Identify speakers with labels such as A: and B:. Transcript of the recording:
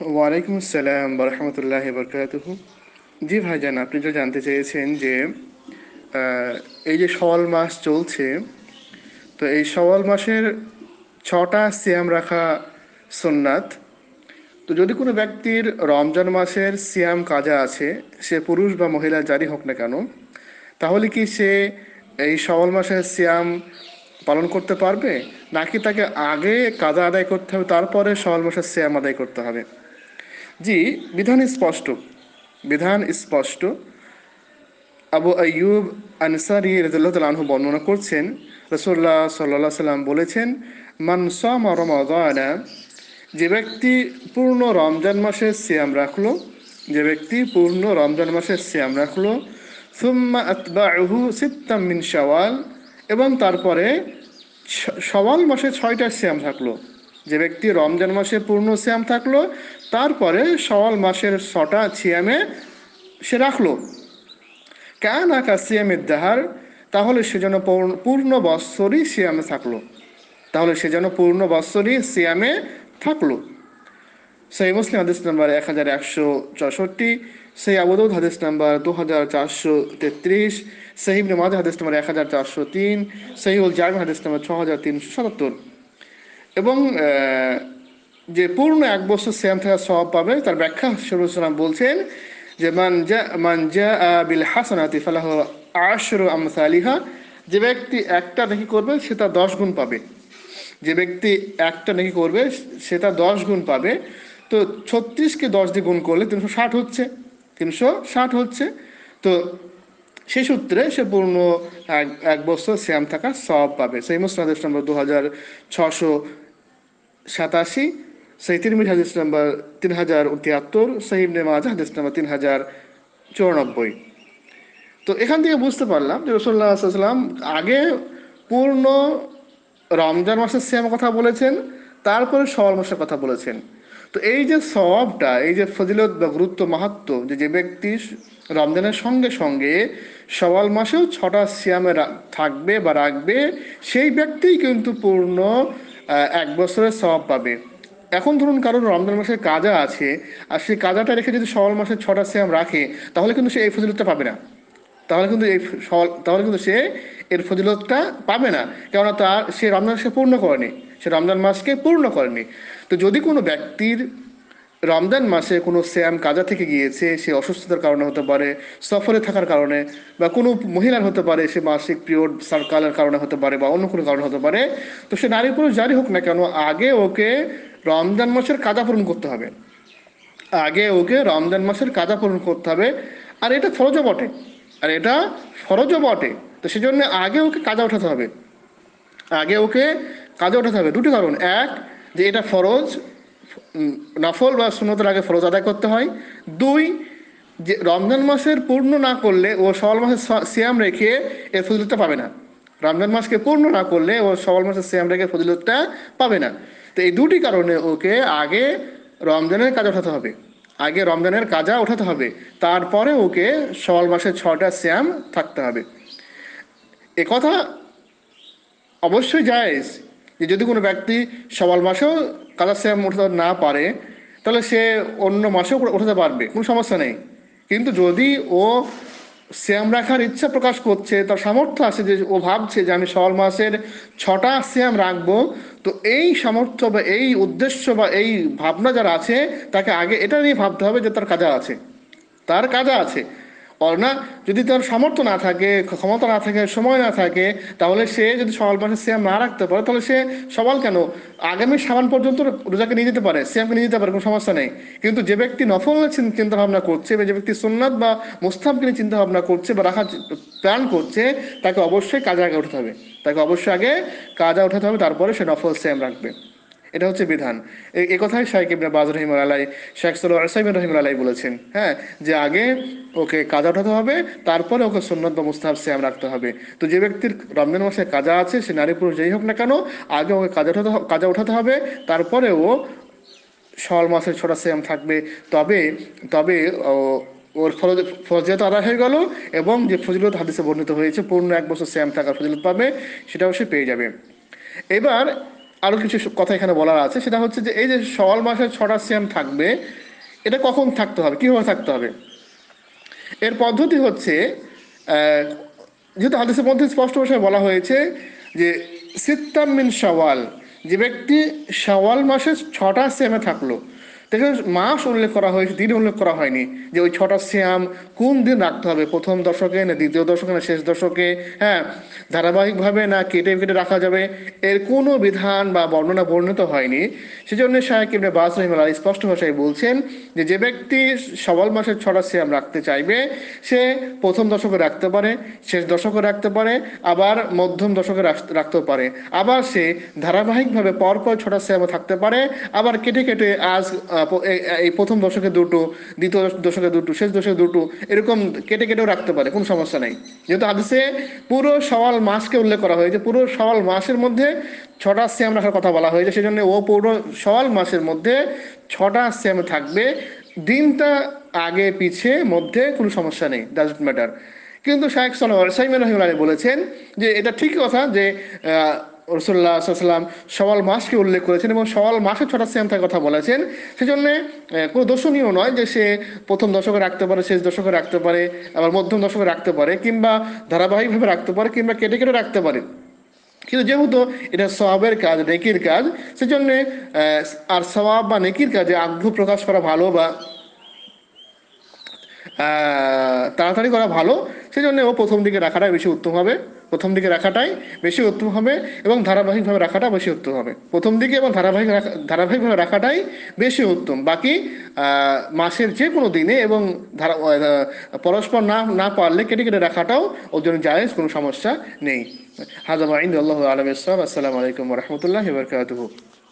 A: ওয়ালাইকুম আসসালাম বরহমতুল্লাহ বরকাতুহু জি ভাইজান আপনি তো জানতে চেয়েছেন যে এই যে সওয়াল মাস চলছে তো এই সওয়াল মাসের ছটা সিয়াম রাখা সোননাথ তো যদি কোনো ব্যক্তির রমজান মাসের সিয়াম কাজা আছে সে পুরুষ বা মহিলা জারি হোক না কেন তাহলে কি সে এই সওয়াল মাসের সিয়াম পালন করতে পারবে নাকি তাকে আগে কাজা আদায় করতে হবে তারপরে সওয়াল মাসের সিয়াম আদায় করতে হবে জি বিধান স্পষ্ট বিধান স্পষ্ট আবু আয়ুব আনসারি রাজু বর্ণনা করছেন রসোল্লা সাল্লা সাল্লাম বলেছেন মানসামা রমাদানা যে ব্যক্তি পূর্ণ রমজান মাসে শ্যাম রাখলো যে ব্যক্তি পূর্ণ রমজান মাসে শ্যাম রাখলো সুম্মা আতবাহু সিত্তাম মিন সওয়াল এবং তারপরে সওয়াল মাসে ছয়টা শ্যাম থাকলো যে ব্যক্তি রমজান মাসে পূর্ণ শ্যাম থাকলো তারপরে সওয়াল মাসের ছটা ছিয়ামে সে রাখলো কেন আঁকা সিয়ামের দেহার তাহলে সে যেন পূর্ণ বৎসরই সিয়ামে থাকলো তাহলে সে যেন পূর্ণ বৎসরই সিয়ামে থাকলো সেই মুসলিম হাদিস নাম্বার এক হাজার একশো চৌষট্টি সেই আবুদৌদ হাদিস নাম্বার দু হাজার চারশো তেত্রিশ সেই নমাজ হাদিস নাম্বার এক হাজার চারশো তিন সহিউল জাগ হাদিস নাম্বার ছ হাজার তিনশো সাতাত্তর এবং যে পূর্ণ এক বছর শ্যাম থাকার স্বভাব পাবে তার ব্যাখ্যা সরুসালাম বলছেন যে মানজা মানজা বিল হাসানাতি ফালাহ আশর আমসালিহা যে ব্যক্তি একটা নাকি করবে সে তার দশ গুণ পাবে যে ব্যক্তি একটা নাকি করবে সে তার দশ গুণ পাবে তো ছত্রিশকে দশ দিয়ে গুণ করলে তিনশো ষাট হচ্ছে তিনশো ষাট হচ্ছে তো সেই সূত্রে সে পূর্ণ এক এক বছর শ্যাম থাকা সব পাবে সেই মুসনাদ নম্বর দু হাজার ছশো সাতাশি সেই তিরমিজ হাদিস নাম্বার তিন হাজার তিয়াত্তর সাহিব নেমাজ হাদিস নাম্বার তিন হাজার চৌরানব্বই তো এখান থেকে বুঝতে পারলাম যে রসুল্লাহ সাল্লাম আগে পূর্ণ রমজান মাসের শ্যাম কথা বলেছেন তারপরে সওয়াল মাসের কথা বলেছেন তো এই যে সওয়াবটা এই যে ফজিলত বা গুরুত্ব মাহাত্ম যে যে ব্যক্তি রমজানের সঙ্গে সঙ্গে সওয়াল মাসেও ছটা শ্যামে থাকবে বা রাখবে সেই ব্যক্তিই কিন্তু পূর্ণ এক বছরের স্বভাব পাবে এখন ধরুন কারো রমজান মাসের কাজা আছে আর সেই কাজাটা রেখে যদি সওয়াল মাসের ছটা শ্যাম রাখে তাহলে কিন্তু সে এই ফজিলতটা পাবে না তাহলে কিন্তু এই সওয়াল তাহলে কিন্তু সে এর ফজিলতটা পাবে না কেননা তার সে রমজান মাসকে পূর্ণ করেনি সে রমজান মাসকে পূর্ণ করেনি তো যদি কোনো ব্যক্তির রমজান মাসে কোনো শ্যাম কাজা থেকে গিয়েছে সে অসুস্থতার কারণে হতে পারে সফরে থাকার কারণে বা কোনো মহিলার হতে পারে সে মাসিক পিরিয়ড সার্কালের কারণে হতে পারে বা অন্য কোনো কারণে হতে পারে তো সে নারী পুরুষ জারি হোক না কেন আগে ওকে রমজান মাসের কাজা পূরণ করতে হবে আগে ওকে রমজান মাসের কাজা পূরণ করতে হবে আর এটা ফরজও বটে আর এটা ফরজও বটে তো সেজন্য আগে ওকে কাজা ওঠাতে হবে আগে ওকে কাজে ওঠাতে হবে দুটি কারণ এক যে এটা ফরজ নফল বা সুন্নতের আগে ফরজ আদায় করতে হয় দুই যে রমজান মাসের পূর্ণ না করলে ও সওয়াল মাসের সিয়াম রেখে এ ফজিলতটা পাবে না রমজান মাসকে পূর্ণ না করলে ও সওয়াল মাসের সিয়াম রেখে ফজিলতটা পাবে না তো এই দুটি কারণে ওকে আগে রমজানের কাজ ওঠাতে হবে আগে রমজানের কাজা ওঠাতে হবে তারপরে ওকে সওয়াল মাসে ছটা শ্যাম থাকতে হবে এ কথা অবশ্যই যায় যে যদি কোনো ব্যক্তি সওয়াল মাসেও কাজা শ্যাম ওঠাতে না পারে তাহলে সে অন্য মাসেও ওঠাতে পারবে কোনো সমস্যা নেই কিন্তু যদি ও শ্যাম রাখার ইচ্ছা প্রকাশ করছে তার সামর্থ্য আছে যে ও ভাবছে যে আমি সওয়াল মাসের ছটা শ্যাম রাখবো তো এই সামর্থ্য বা এই উদ্দেশ্য বা এই ভাবনা যারা আছে তাকে আগে এটা নিয়ে ভাবতে হবে যে তার কাজা আছে তার কাজা আছে অর না যদি তার সামর্থ্য না থাকে ক্ষমতা না থাকে সময় না থাকে তাহলে সে যদি সওয়াল মাসে সিয়াম না রাখতে পারে তাহলে সে সওয়াল কেন আগামী সামান পর্যন্ত রোজাকে নিয়ে যেতে পারে সিয়ামকে নিয়ে যেতে পারে কোনো সমস্যা নেই কিন্তু যে ব্যক্তি নফল চিন্তা ভাবনা করছে বা যে ব্যক্তি সোননাথ বা মুস্তাবকে নিয়ে চিন্তা ভাবনা করছে বা রাখার প্ল্যান করছে তাকে অবশ্যই কাজে আগে উঠাতে হবে তাকে অবশ্যই আগে কাজা উঠাতে হবে তারপরে সে নফল সিয়াম রাখবে এটা হচ্ছে বিধান এ কথাই শাহেক ইবনে বাজ রহিম আলাই শেখ সাল আসাইবিন রহিম আলাই বলেছেন হ্যাঁ যে আগে ওকে কাজা উঠাতে হবে তারপরে ওকে সুন্নত বা মুস্তাহাব শ্যাম রাখতে হবে তো যে ব্যক্তির রমজান মাসে কাজা আছে সে নারী পুরুষ যেই হোক না কেন আগে ওকে কাজা উঠাতে কাজা উঠাতে হবে তারপরে ও সওয়াল মাসের ছোটা শ্যাম থাকবে তবে তবে ওর ফরজ ফরজিয়াত আদায় হয়ে গেল এবং যে ফজিলত হাদিসে বর্ণিত হয়েছে পূর্ণ এক বছর শ্যাম থাকার ফজিলত পাবে সেটাও সে পেয়ে যাবে এবার আরও কিছু কথা এখানে বলার আছে সেটা হচ্ছে যে এই যে সওয়াল মাসের ছটা সিয়াম থাকবে এটা কখন থাকতে হবে কীভাবে থাকতে হবে এর পদ্ধতি হচ্ছে যেহেতু হাদিসের মধ্যে স্পষ্ট ভাষায় বলা হয়েছে যে সিত্তাম মিন সওয়াল যে ব্যক্তি সওয়াল মাসে ছটা সিয়ামে থাকলো সেখানে মাস উল্লেখ করা হয়েছে দিন উল্লেখ করা হয়নি যে ওই ছটা শ্যাম কোন দিন রাখতে হবে প্রথম দশকে না দ্বিতীয় দশকে না শেষ দশকে হ্যাঁ ধারাবাহিকভাবে না কেটে কেটে রাখা যাবে এর কোনো বিধান বা বর্ণনা বর্ণিত হয়নি সেজন্য শাহেক ইবনে বাস রহিমাল্লাহ স্পষ্ট ভাষায় বলছেন যে যে ব্যক্তি সবল মাসের ছটা শ্যাম রাখতে চাইবে সে প্রথম দশকে রাখতে পারে শেষ দশকে রাখতে পারে আবার মধ্যম দশকে রাখতেও পারে আবার সে ধারাবাহিকভাবে পরপর ছটা শ্যামও থাকতে পারে আবার কেটে কেটে আজ এই প্রথম দশকে দুটো দ্বিতীয় দশকে দুটো শেষ দশকে দুটো এরকম কেটে কেটেও রাখতে পারে কোনো সমস্যা নাই যেহেতু আদেশে পুরো সওয়াল মাসকে উল্লেখ করা হয়েছে পুরো সওয়াল মাসের মধ্যে ছটা শ্যাম রাখার কথা বলা হয়েছে সেজন্য ও পুরো সওয়াল মাসের মধ্যে ছটা শ্যাম থাকবে দিনটা আগে পিছিয়ে মধ্যে কোনো সমস্যা নেই ডাজন্ট ম্যাটার কিন্তু শাহেক সাইমেন রহিম বলেছেন যে এটা ঠিক কথা যে রসুল্লাহ সাল্লাম সওয়াল মাসকে উল্লেখ করেছেন এবং সওয়াল মাসে ছটা সিয়াম থাকার কথা বলেছেন সেজন্য কোনো দর্শনীয় নয় যে সে প্রথম দশকে রাখতে পারে শেষ দশকে রাখতে পারে আবার মধ্যম দশকে রাখতে পারে কিংবা ধারাবাহিকভাবে রাখতে পারে কিংবা কেটে কেটে রাখতে পারে কিন্তু যেহেতু এটা সবাবের কাজ নেকির কাজ সেজন্য আর সবাব বা নেকির কাজে আগ্রহ প্রকাশ করা ভালো বা তাড়াতাড়ি করা ভালো সেজন্য ও প্রথম দিকে রাখাটা বেশি উত্তম হবে প্রথম দিকে রাখাটাই বেশি উত্তম হবে এবং ধারাবাহিকভাবে রাখাটা বেশি উত্তম হবে প্রথম দিকে এবং ধারাবাহিক ধারাবাহিকভাবে রাখাটাই বেশি উত্তম বাকি মাসের যে কোনো দিনে এবং ধারা পরস্পর না না পারলে কেটে কেটে রাখাটাও ওর জন্য জায়েজ কোনো সমস্যা নেই হাজামা ইন্দ আল্লাহ আলম ইসলাম আসসালামু আলাইকুম রহমতুল্লাহ বরকাত